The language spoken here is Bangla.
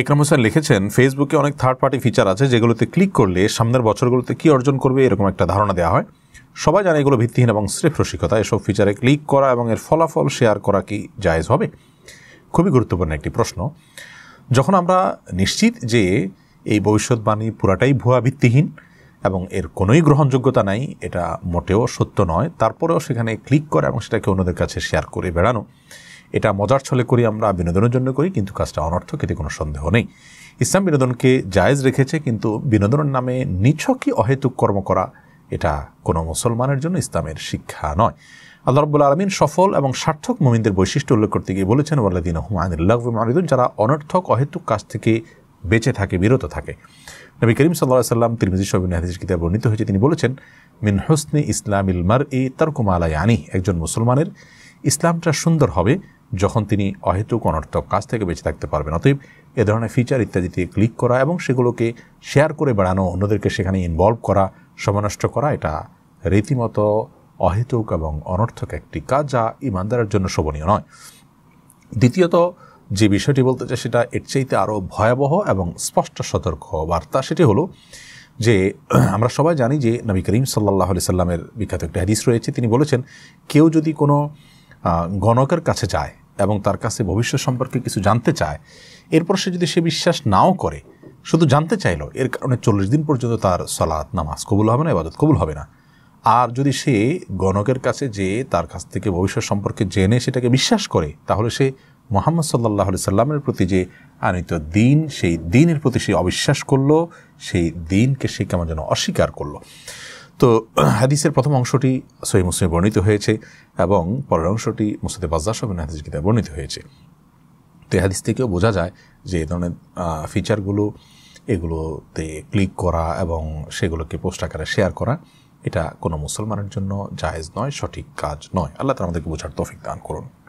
একরাম হোসেন লিখেছেন ফেসবুকে অনেক থার্ড পার্টি ফিচার আছে যেগুলোতে ক্লিক করলে সামনের বছরগুলোতে কি অর্জন করবে এরকম একটা ধারণা দেওয়া হয় সবাই জানে এগুলো ভিত্তিহীন এবং শ্রেফ রসিকতা এসব ফিচারে ক্লিক করা এবং এর ফলাফল শেয়ার করা কি জায়েজ হবে খুবই গুরুত্বপূর্ণ একটি প্রশ্ন যখন আমরা নিশ্চিত যে এই ভবিষ্যৎবাণী পুরাটাই ভুয়া ভিত্তিহীন এবং এর কোনোই গ্রহণযোগ্যতা নাই এটা মোটেও সত্য নয় তারপরেও সেখানে ক্লিক করা এবং সেটাকে অন্যদের কাছে শেয়ার করে বেড়ানো এটা মজার ছলে করি আমরা বিনোদনের জন্য করি কিন্তু কাজটা অনর্থক এতে কোনো সন্দেহ নেই ইসলাম বিনোদনকে জায়েজ রেখেছে কিন্তু বিনোদনের নামে নিছকই অহেতুক কর্ম করা এটা কোনো মুসলমানের জন্য ইসলামের শিক্ষা নয় আল্লাহ রব্বুল আলমিন সফল এবং সার্থক মোমিনদের বৈশিষ্ট্য উল্লেখ করতে গিয়ে বলেছেন ওয়াল্লাদিন হুমায়ুল্লাহ মারিদুন যারা অনর্থক অহেতুক কাজ থেকে বেঁচে থাকে বিরত থাকে নবী করিম সাল্লাহ সাল্লাম তিরমিজি সবিন হাদিস কিতাব বর্ণিত হয়েছে তিনি বলেছেন মিন হুসনি ইসলাম মার ই তারকুমা আলাই আনি একজন মুসলমানের ইসলামটা সুন্দর হবে যখন তিনি অহেতুক অনর্থক কাজ থেকে বেঁচে থাকতে পারবেন অতএব এ ধরনের ফিচার ইত্যাদিতে ক্লিক করা এবং সেগুলোকে শেয়ার করে বেড়ানো অন্যদেরকে সেখানে ইনভলভ করা সমানষ্ট করা এটা রীতিমতো অহেতুক এবং অনর্থক একটি কাজ যা ইমানদারের জন্য শোভনীয় নয় দ্বিতীয়ত যে বিষয়টি বলতে চাই সেটা এর চাইতে আরও ভয়াবহ এবং স্পষ্ট সতর্ক বার্তা সেটি হলো যে আমরা সবাই জানি যে নবী করিম সাল্লাহ আলি সাল্লামের বিখ্যাত একটি হাদিস রয়েছে তিনি বলেছেন কেউ যদি কোনো গণকের কাছে যায় এবং তার কাছে ভবিষ্যৎ সম্পর্কে কিছু জানতে চায় এরপর সে যদি সে বিশ্বাস নাও করে শুধু জানতে চাইলো এর কারণে চল্লিশ দিন পর্যন্ত তার সলাত নামাজ কবুল হবে না এবাদত কবুল হবে না আর যদি সে গণকের কাছে যে তার কাছ থেকে ভবিষ্যৎ সম্পর্কে জেনে সেটাকে বিশ্বাস করে তাহলে সে মোহাম্মদ সাল্লাহ সাল্লামের প্রতি যে আনিত দিন সেই দিনের প্রতি সে অবিশ্বাস করলো সেই দিনকে সে কেমন যেন অস্বীকার করলো তো হাদিসের প্রথম অংশটি সহি মুসলিমে বর্ণিত হয়েছে এবং পরের অংশটি মুসাদে বাজাস হাদিস গীতায় বর্ণিত হয়েছে তো এই হাদিস থেকেও বোঝা যায় যে এই ধরনের ফিচারগুলো এগুলোতে ক্লিক করা এবং সেগুলোকে পোস্ট আকারে শেয়ার করা এটা কোনো মুসলমানের জন্য জায়েজ নয় সঠিক কাজ নয় আল্লাহ তারা আমাদেরকে বোঝার তফিক দান করুন